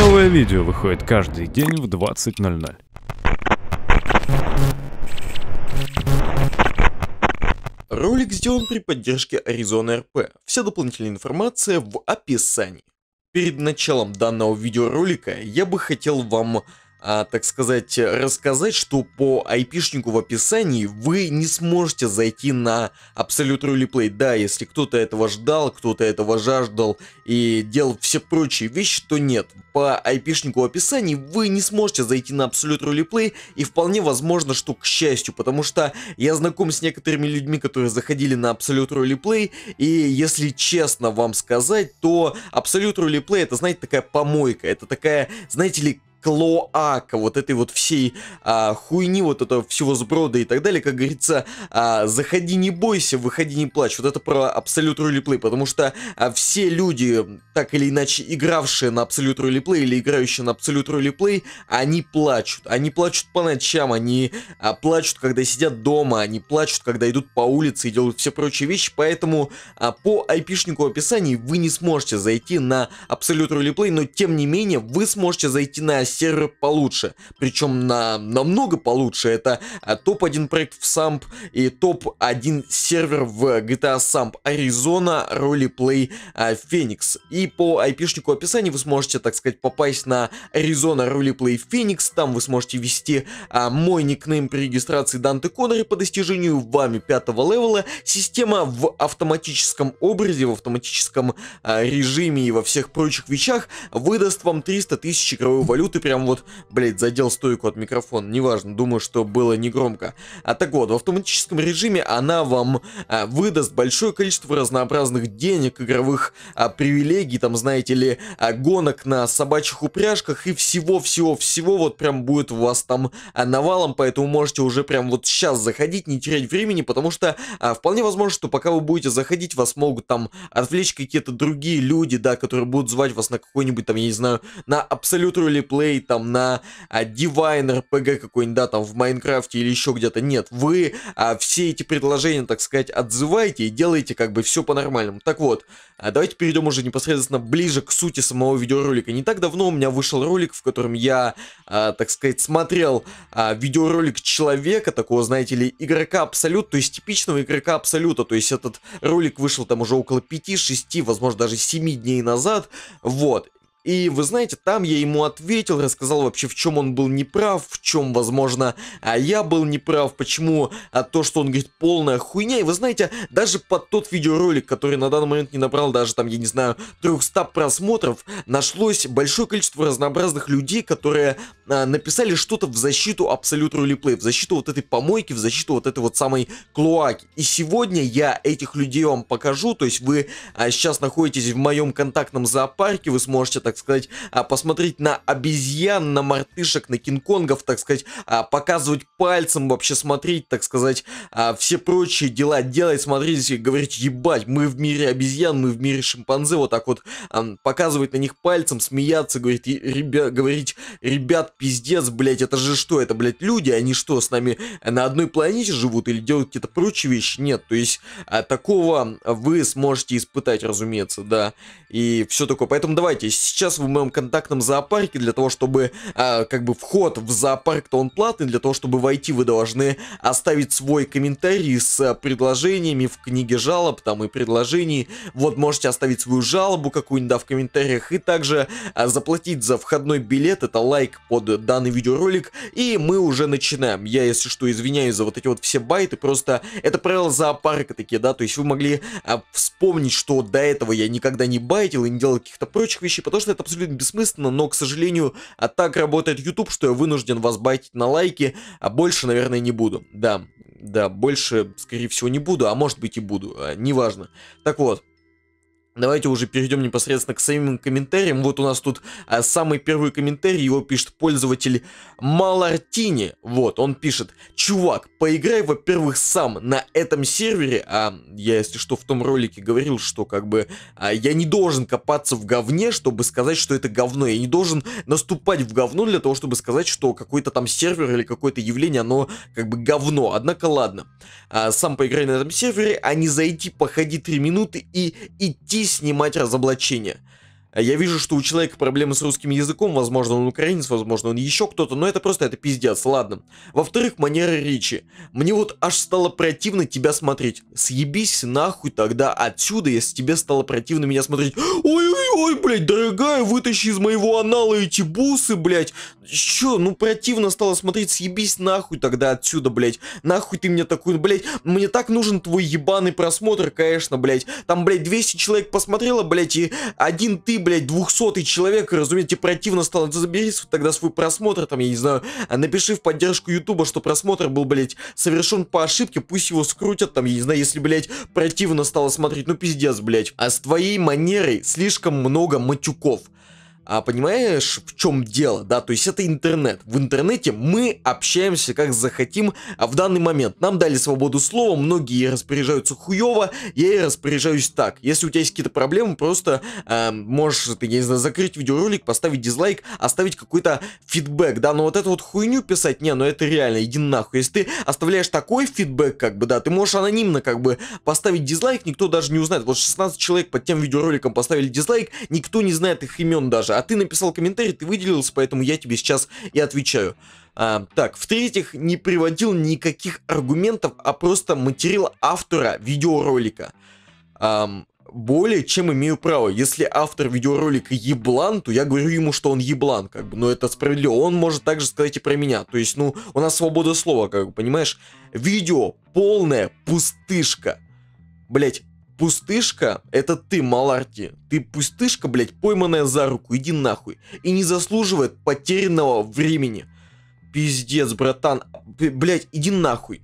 Новое видео выходит каждый день в 20.00. Ролик сделан при поддержке Arizona RP. Вся дополнительная информация в описании. Перед началом данного видеоролика я бы хотел вам а, так сказать, рассказать, что по айпишнику в описании вы не сможете зайти на Absolute Rally Да, если кто-то этого ждал, кто-то этого жаждал и делал все прочие вещи, то нет. По айпишнику в описании вы не сможете зайти на Absolute Rally и вполне возможно, что к счастью, потому что я знаком с некоторыми людьми, которые заходили на Absolute Rally и если честно вам сказать, то Absolute Rally это, знаете, такая помойка, это такая, знаете ли, клоака, вот этой вот всей а, хуйни, вот этого всего сброда и так далее, как говорится, а, заходи не бойся, выходи не плачь, вот это про Абсолют Ролиплей, потому что а, все люди, так или иначе, игравшие на Абсолют Ролиплей или играющие на Абсолют Ролиплей, они плачут, они плачут по ночам, они а, плачут, когда сидят дома, они плачут, когда идут по улице и делают все прочие вещи, поэтому а, по айпишнику описаний вы не сможете зайти на Абсолют Ролиплей, но тем не менее вы сможете зайти на сервер получше. Причем на намного получше. Это а, топ-1 проект в Самп и топ-1 сервер в GTA Samp Arizona Roleplay Phoenix. И по айпишнику описания вы сможете, так сказать, попасть на Arizona Roleplay Phoenix. Там вы сможете ввести а, мой никнейм при регистрации Данте Коннери по достижению вами пятого левела. Система в автоматическом образе, в автоматическом а, режиме и во всех прочих вещах выдаст вам 300 тысяч игровой валюты ты прям вот, блядь, задел стойку от микрофона, неважно, думаю, что было негромко. А так вот, в автоматическом режиме она вам а, выдаст большое количество разнообразных денег, игровых а, привилегий, там, знаете ли, а, гонок на собачьих упряжках и всего-всего-всего вот прям будет у вас там а, навалом, поэтому можете уже прям вот сейчас заходить, не терять времени, потому что а, вполне возможно, что пока вы будете заходить, вас могут там отвлечь какие-то другие люди, да, которые будут звать вас на какой-нибудь там, я не знаю, на абсолютную или геймплей там на а, Divine RPG какой-нибудь, да, там в Майнкрафте или еще где-то. Нет, вы а, все эти предложения, так сказать, отзываете и делаете как бы все по-нормальному. Так вот, а давайте перейдем уже непосредственно ближе к сути самого видеоролика. Не так давно у меня вышел ролик, в котором я, а, так сказать, смотрел а, видеоролик человека, такого, знаете ли, игрока Абсолют, то есть типичного игрока Абсолюта. То есть этот ролик вышел там уже около 5-6, возможно, даже 7 дней назад. Вот. И вы знаете, там я ему ответил, рассказал вообще, в чем он был неправ, в чем, возможно, а я был неправ, почему а то, что он говорит, полная хуйня. И вы знаете, даже под тот видеоролик, который на данный момент не набрал даже там, я не знаю, 300 просмотров, нашлось большое количество разнообразных людей, которые а, написали что-то в защиту Absolute Roleplay, в защиту вот этой помойки, в защиту вот этой вот самой клоаки. И сегодня я этих людей вам покажу, то есть вы а, сейчас находитесь в моем контактном зоопарке, вы сможете, так так сказать, а, посмотреть на обезьян, на мартышек, на кинг-конгов, так сказать, а, показывать пальцем, вообще смотреть, так сказать, а, все прочие дела делать, смотреть и говорить, ебать, мы в мире обезьян, мы в мире шимпанзе, вот так вот показывать на них пальцем, смеяться, говорить, ребя, говорить, ребят, пиздец, блядь, это же что, это, блядь, люди, они что, с нами на одной планете живут или делают какие-то прочие вещи? Нет, то есть такого вы сможете испытать, разумеется, да, и все такое. Поэтому давайте сейчас сейчас в моем контактном зоопарке для того, чтобы а, как бы вход в зоопарк, то он платный, для того, чтобы войти, вы должны оставить свой комментарий с а, предложениями в книге жалоб, там и предложений, вот можете оставить свою жалобу какую-нибудь, да, в комментариях, и также а, заплатить за входной билет, это лайк под данный видеоролик, и мы уже начинаем, я, если что, извиняюсь за вот эти вот все байты, просто это правила зоопарка такие, да, то есть вы могли а, вспомнить, что до этого я никогда не байтил и не делал каких-то прочих вещей, потому что Возможно, это абсолютно бессмысленно, но, к сожалению, а так работает YouTube, что я вынужден вас байтить на лайки, а больше, наверное, не буду. Да, да, больше, скорее всего, не буду, а может быть и буду, а, неважно. Так вот, Давайте уже перейдем непосредственно к самим комментариям. Вот у нас тут а, самый первый комментарий, его пишет пользователь Малартини. Вот, он пишет, чувак, поиграй, во-первых, сам на этом сервере. А я, если что, в том ролике говорил, что как бы а, я не должен копаться в говне, чтобы сказать, что это говно. Я не должен наступать в говно для того, чтобы сказать, что какой-то там сервер или какое-то явление, оно как бы говно. Однако ладно, а, сам поиграй на этом сервере, а не зайти, походи 3 минуты и идти снимать разоблачение. Я вижу, что у человека проблемы с русским языком, возможно, он украинец, возможно, он еще кто-то, но это просто, это пиздец, ладно. Во-вторых, манера речи. Мне вот аж стало противно тебя смотреть. Съебись нахуй тогда отсюда, если тебе стало противно меня смотреть. Ой-ой-ой, блядь, дорогая, вытащи из моего анала эти бусы, блядь. Чё, ну противно стало смотреть, съебись нахуй тогда отсюда, блядь. Нахуй ты мне такую, блядь, мне так нужен твой ебаный просмотр, конечно, блядь. Там, блядь, 200 человек посмотрело, блядь, и один ты, блядь, 200 человек, разумеется, противно стало. Ты забери тогда свой просмотр, там, я не знаю, а напиши в поддержку Ютуба, что просмотр был, блядь, совершен по ошибке, пусть его скрутят, там, я не знаю, если, блядь, противно стало смотреть, ну пиздец, блядь. А с твоей манерой слишком много матюков. А понимаешь, в чем дело, да? То есть это интернет. В интернете мы общаемся как захотим, а в данный момент нам дали свободу слова, многие распоряжаются хуево, я и распоряжаюсь так. Если у тебя есть какие-то проблемы, просто э, можешь, ты, я не знаю, закрыть видеоролик, поставить дизлайк, оставить какой-то фидбэк, да? Но вот эту вот хуйню писать, не, ну это реально, иди нахуй. Если ты оставляешь такой фидбэк, как бы, да, ты можешь анонимно, как бы, поставить дизлайк, никто даже не узнает. Вот 16 человек под тем видеороликом поставили дизлайк, никто не знает их имен даже а ты написал комментарий, ты выделился, поэтому я тебе сейчас и отвечаю. А, так, в-третьих, не приводил никаких аргументов, а просто материал автора видеоролика. А, более чем имею право. Если автор видеоролика еблан, то я говорю ему, что он еблан, как бы, но это справедливо. Он может также сказать и про меня. То есть, ну, у нас свобода слова, как бы, понимаешь? Видео полная пустышка. Блять, Пустышка — это ты, Маларти. Ты пустышка, блядь, пойманная за руку. Иди нахуй. И не заслуживает потерянного времени. Пиздец, братан. Блядь, иди нахуй.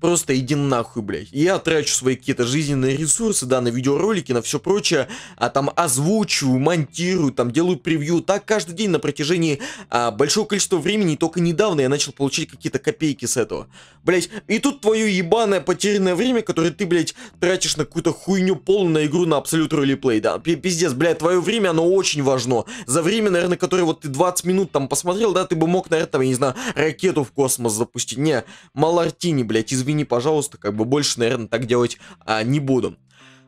Просто иди нахуй, блядь. Я трачу свои какие-то жизненные ресурсы, да, на видеоролики, на все прочее, а там озвучиваю, монтирую, там делаю превью. Так каждый день на протяжении а, большого количества времени, и только недавно я начал получить какие-то копейки с этого. Блядь, и тут твое ебаное потерянное время, которое ты, блядь, тратишь на какую-то хуйню полную на игру на абсолют ролеплей, да. Пиздец, блядь, твое время, оно очень важно. За время, наверное, которое вот ты 20 минут там посмотрел, да, ты бы мог, наверное, там, я не знаю, ракету в космос запустить. Не, малартини, блядь, извини извини, пожалуйста, как бы больше, наверное, так делать а, не буду.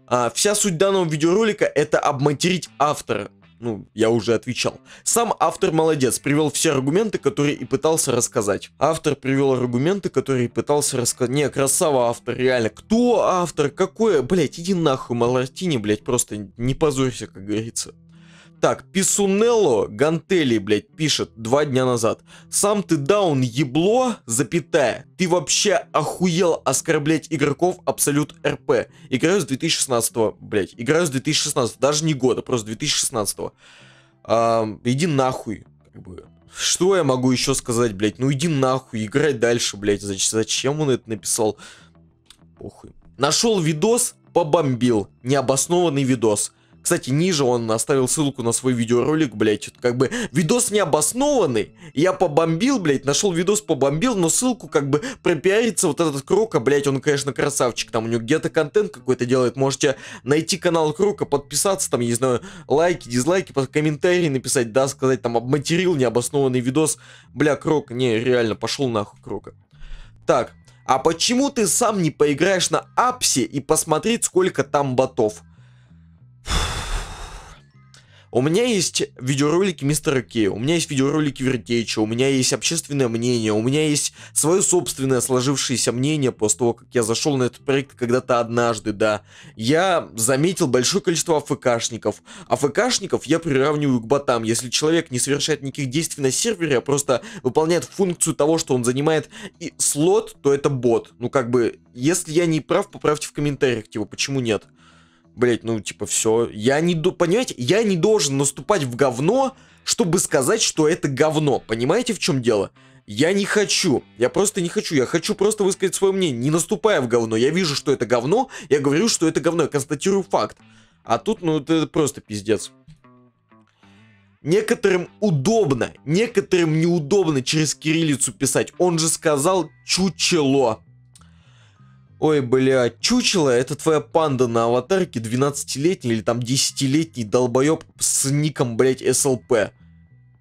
А, вся суть данного видеоролика это обматерить автора. Ну, я уже отвечал. Сам автор молодец, привел все аргументы, которые и пытался рассказать. Автор привел аргументы, которые и пытался рассказать. Не, красава автор, реально. Кто автор? Какое? Блять, иди нахуй, Малартини, блять, просто не позорься, как говорится. Так, Писунелло Гантели, блядь, пишет два дня назад. Сам ты даун ебло, запятая. Ты вообще охуел оскорблять игроков Абсолют РП. Играю с 2016, блядь. Играю с 2016, го даже не года, просто 2016. А, иди нахуй, Что я могу еще сказать, блядь? Ну иди нахуй, играй дальше, блядь. Зачем он это написал? Похуй. Нашел видос, побомбил. Необоснованный видос. Кстати, ниже он оставил ссылку на свой видеоролик, блядь, что как бы видос необоснованный. Я побомбил, блядь, нашел видос, побомбил, но ссылку как бы пропиарится вот этот Крока, блядь, он, конечно, красавчик. Там у него где-то контент какой-то делает. Можете найти канал Крока, подписаться, там, я не знаю, лайки, дизлайки, под комментарии написать, да, сказать, там, обматерил необоснованный видос. Бля, Крок, не, реально, пошел нахуй Крока. Так, а почему ты сам не поиграешь на апсе и посмотреть, сколько там ботов? У меня есть видеоролики мистера Кей, у меня есть видеоролики Вертеча, у меня есть общественное мнение, у меня есть свое собственное сложившееся мнение после того, как я зашел на этот проект когда-то однажды, да. Я заметил большое количество АФКшников. АФКшников я приравниваю к ботам. Если человек не совершает никаких действий на сервере, а просто выполняет функцию того, что он занимает и слот, то это бот. Ну как бы, если я не прав, поправьте в комментариях, типа, почему нет блять, ну типа все. Я не, понимаете, я не должен наступать в говно, чтобы сказать, что это говно. Понимаете, в чем дело? Я не хочу, я просто не хочу, я хочу просто высказать свое мнение, не наступая в говно. Я вижу, что это говно, я говорю, что это говно, я констатирую факт. А тут, ну, это просто пиздец. Некоторым удобно, некоторым неудобно через кириллицу писать. Он же сказал «чучело». Ой, бля, чучело, это твоя панда на аватарке 12-летний или там 10-летний долбоеб с ником, блядь, СЛП.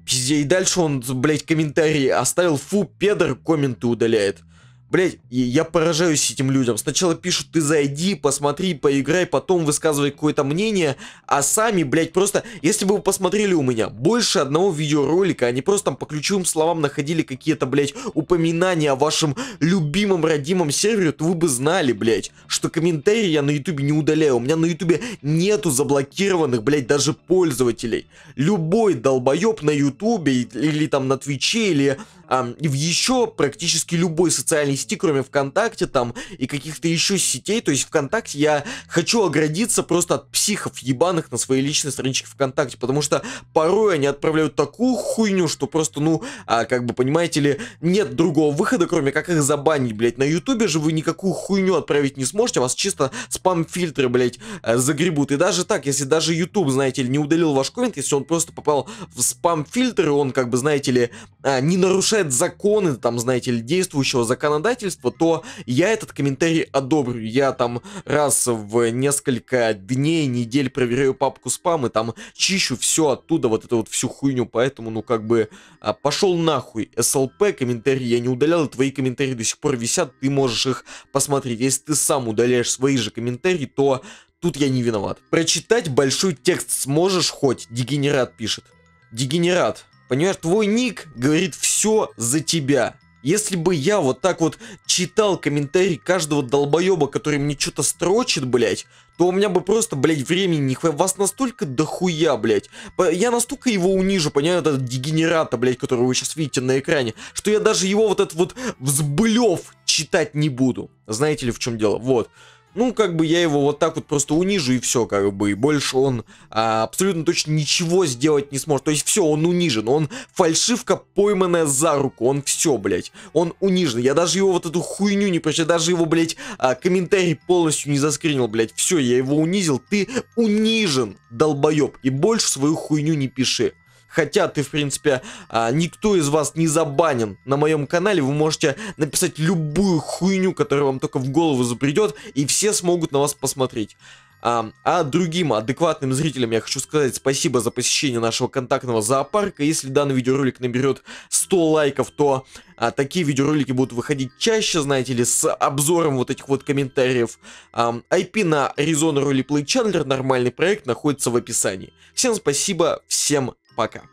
Пиздец, и дальше он, блядь, комментарии оставил, фу, педор, комменты удаляет. Блять, я поражаюсь этим людям. Сначала пишут, ты зайди, посмотри, поиграй, потом высказывай какое-то мнение, а сами, блять, просто, если бы вы посмотрели у меня больше одного видеоролика, они просто там по ключевым словам находили какие-то, блять, упоминания о вашем любимом, родимом сервере, то вы бы знали, блять, что комментарии я на ютубе не удаляю. У меня на ютубе нету заблокированных, блять, даже пользователей. Любой долбоеб на ютубе или там на твиче или а, в еще практически любой социальной сети, кроме ВКонтакте там и каких-то еще сетей, то есть ВКонтакте я хочу оградиться просто от психов ебаных на своей личной страничке ВКонтакте, потому что порой они отправляют такую хуйню, что просто, ну, а, как бы, понимаете ли, нет другого выхода, кроме как их забанить, блядь. На Ютубе же вы никакую хуйню отправить не сможете, вас чисто спам-фильтры, блядь, э, загребут. И даже так, если даже Ютуб, знаете ли, не удалил ваш коммент, если он просто попал в спам-фильтр, и он, как бы, знаете ли, а, не нарушает касается законы, там, знаете ли, действующего законодательства, то я этот комментарий одобрю. Я там раз в несколько дней, недель проверяю папку спам и там чищу все оттуда, вот эту вот всю хуйню, поэтому, ну, как бы, а, пошел нахуй. СЛП, комментарий я не удалял, и твои комментарии до сих пор висят, ты можешь их посмотреть. Если ты сам удаляешь свои же комментарии, то тут я не виноват. Прочитать большой текст сможешь хоть? Дегенерат пишет. Дегенерат. Понимаешь, твой ник говорит все за тебя. Если бы я вот так вот читал комментарии каждого долбоеба, который мне что-то строчит, блядь, то у меня бы просто, блядь, времени не хватит. Вас настолько дохуя, блядь. Я настолько его унижу, понимаю, этот дегенерата, блядь, которого вы сейчас видите на экране, что я даже его вот этот вот взблев читать не буду. Знаете ли, в чем дело? Вот ну, как бы я его вот так вот просто унижу и все, как бы, и больше он а, абсолютно точно ничего сделать не сможет. То есть все, он унижен, он фальшивка пойманная за руку, он все, блядь, он унижен. Я даже его вот эту хуйню не прочитал, даже его, блядь, а, комментарий полностью не заскринил, блядь, все, я его унизил, ты унижен, долбоеб, и больше свою хуйню не пиши хотя ты, в принципе, а, никто из вас не забанен на моем канале, вы можете написать любую хуйню, которая вам только в голову запридет, и все смогут на вас посмотреть. А, а другим адекватным зрителям я хочу сказать спасибо за посещение нашего контактного зоопарка. Если данный видеоролик наберет 100 лайков, то а, такие видеоролики будут выходить чаще, знаете ли, с обзором вот этих вот комментариев. А, IP на Arizona Roleplay Channel, нормальный проект, находится в описании. Всем спасибо, всем Пока.